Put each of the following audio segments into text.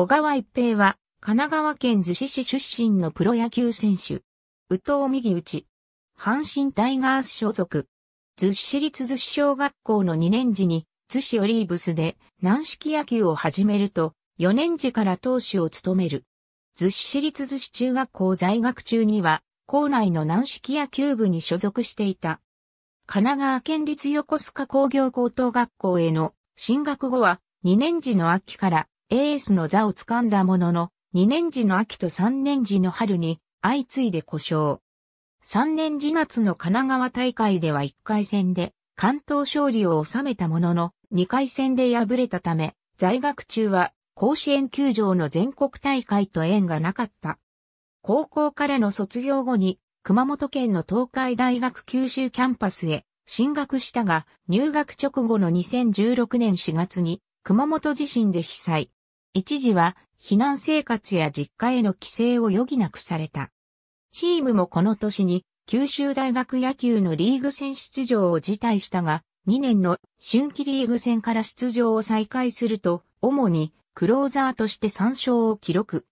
小川一平は、神奈川県逗子市出身のプロ野球選手。宇藤右内。阪神タイガース所属。逗子市立逗子小学校の2年時に、逗子オリーブスで軟式野球を始めると、4年時から投手を務める。逗子市立逗子中学校在学中には、校内の軟式野球部に所属していた。神奈川県立横須賀工業高等学校への進学後は、2年時の秋からエースの座を掴んだものの、2年時の秋と3年時の春に相次いで故障。3年時夏の神奈川大会では1回戦で関東勝利を収めたものの、2回戦で敗れたため、在学中は甲子園球場の全国大会と縁がなかった。高校からの卒業後に熊本県の東海大学九州キャンパスへ進学したが、入学直後の2016年4月に熊本地震で被災。一時は避難生活や実家への帰省を余儀なくされた。チームもこの年に九州大学野球のリーグ戦出場を辞退したが、2年の春季リーグ戦から出場を再開すると、主にクローザーとして3勝を記録。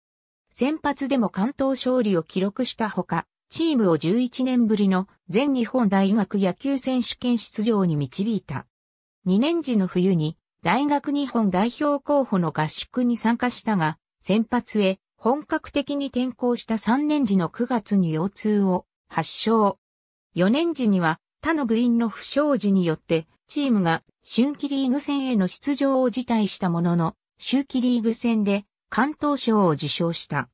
先発でも関東勝利を記録したほか、チームを11年ぶりの全日本大学野球選手権出場に導いた。2年時の冬に大学日本代表候補の合宿に参加したが、先発へ本格的に転校した3年時の9月に腰痛を発症。4年時には他の部員の不祥事によってチームが春季リーグ戦への出場を辞退したものの、秋季リーグ戦で関東賞を受賞した。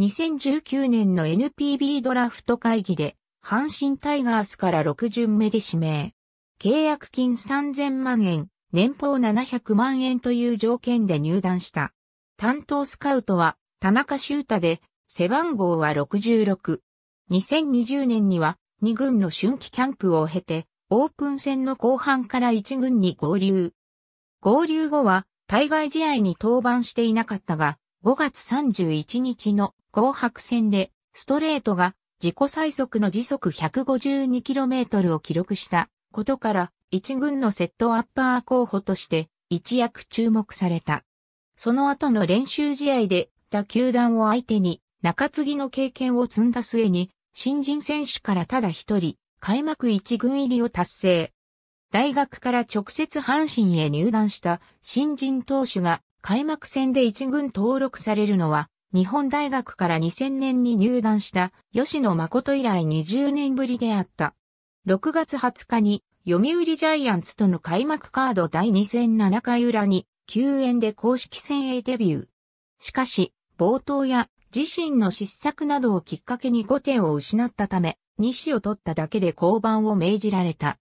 2019年の NPB ドラフト会議で阪神タイガースから6巡目で指名。契約金3000万円、年俸700万円という条件で入団した。担当スカウトは田中修太で、背番号は66。2020年には2軍の春季キャンプを経て、オープン戦の後半から1軍に合流。合流後は対外試合に登板していなかったが、5月31日の紅白戦でストレートが自己最速の時速 152km を記録したことから一軍のセットアッパー候補として一躍注目された。その後の練習試合で他球団を相手に中継ぎの経験を積んだ末に新人選手からただ一人開幕一軍入りを達成。大学から直接阪神へ入団した新人投手が開幕戦で一軍登録されるのは日本大学から2000年に入団した吉野誠以来20年ぶりであった。6月20日に読売ジャイアンツとの開幕カード第2戦7回裏に、救援で公式戦へデビュー。しかし、冒頭や自身の失策などをきっかけに5点を失ったため、死を取っただけで降板を命じられた。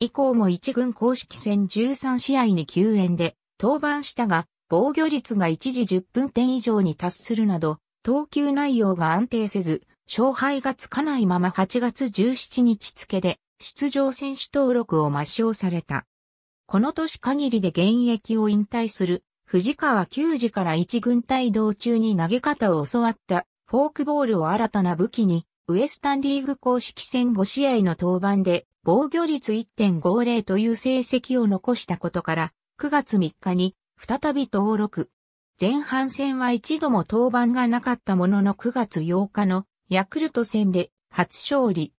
以降も1軍公式戦13試合に救援で登板したが、防御率が一時10分点以上に達するなど、投球内容が安定せず、勝敗がつかないまま8月17日付で出場選手登録を抹消された。この年限りで現役を引退する藤川球児から一軍帯同中に投げ方を教わったフォークボールを新たな武器にウエスタンリーグ公式戦5試合の登板で防御率1.50という成績を残したことから9月3日に再び登録。前半戦は一度も登板がなかったものの9月8日のヤクルト戦で初勝利。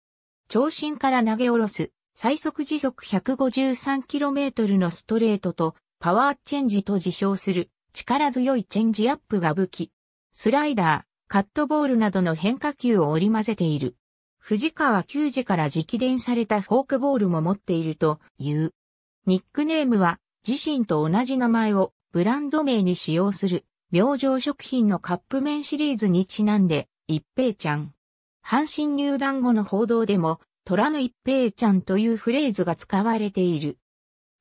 長身から投げ下ろす、最速時速 153km のストレートと、パワーチェンジと自称する、力強いチェンジアップが武器。スライダー、カットボールなどの変化球を織り交ぜている。藤川球児から直伝されたフォークボールも持っているという。ニックネームは自身と同じ名前をブランド名に使用する明星食品のカップ麺シリーズにちなんで一平ちゃん。阪神入団後の報道でも、虎の一平ちゃんというフレーズが使われている。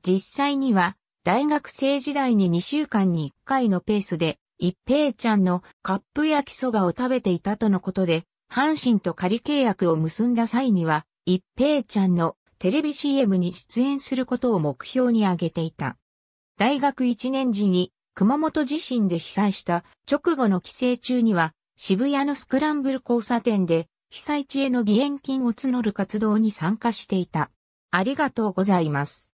実際には、大学生時代に2週間に1回のペースで、一平ちゃんのカップ焼きそばを食べていたとのことで、阪神と仮契約を結んだ際には、一平ちゃんのテレビ CM に出演することを目標に挙げていた。大学1年時に熊本地震で被災した直後の帰省中には渋谷のスクランブル交差点で被災地への義援金を募る活動に参加していた。ありがとうございます。